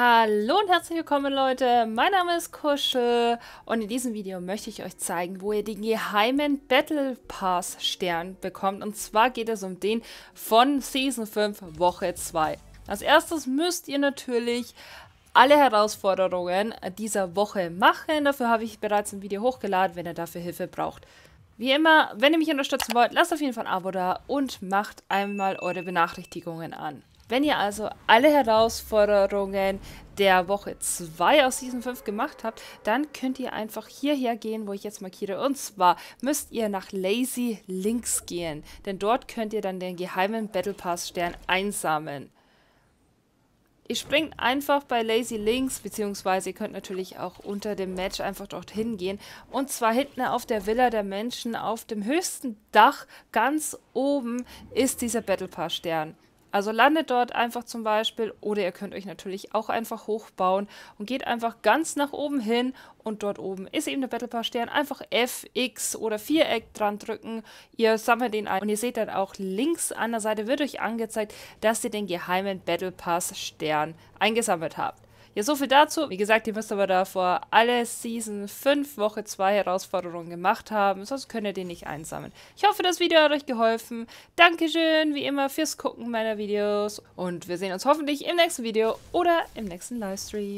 Hallo und herzlich willkommen Leute, mein Name ist Kuschel und in diesem Video möchte ich euch zeigen, wo ihr den geheimen Battle Pass Stern bekommt und zwar geht es um den von Season 5 Woche 2. Als erstes müsst ihr natürlich alle Herausforderungen dieser Woche machen, dafür habe ich bereits ein Video hochgeladen, wenn ihr dafür Hilfe braucht. Wie immer, wenn ihr mich unterstützen wollt, lasst auf jeden Fall ein Abo da und macht einmal eure Benachrichtigungen an. Wenn ihr also alle Herausforderungen der Woche 2 aus Season 5 gemacht habt, dann könnt ihr einfach hierher gehen, wo ich jetzt markiere. Und zwar müsst ihr nach Lazy Links gehen, denn dort könnt ihr dann den geheimen Battle Pass Stern einsammeln. Ihr springt einfach bei Lazy Links, beziehungsweise ihr könnt natürlich auch unter dem Match einfach dorthin gehen. Und zwar hinten auf der Villa der Menschen, auf dem höchsten Dach, ganz oben, ist dieser Battle Pass Stern. Also landet dort einfach zum Beispiel oder ihr könnt euch natürlich auch einfach hochbauen und geht einfach ganz nach oben hin und dort oben ist eben der Battle Pass Stern. Einfach F, X oder Viereck dran drücken. Ihr sammelt ihn ein und ihr seht dann auch links an der Seite wird euch angezeigt, dass ihr den geheimen Battle Pass Stern eingesammelt habt. Ja, so viel dazu. Wie gesagt, ihr müsst aber davor alle Season 5 Woche 2 Herausforderungen gemacht haben, sonst könnt ihr die nicht einsammeln. Ich hoffe, das Video hat euch geholfen. Dankeschön, wie immer, fürs Gucken meiner Videos und wir sehen uns hoffentlich im nächsten Video oder im nächsten Livestream.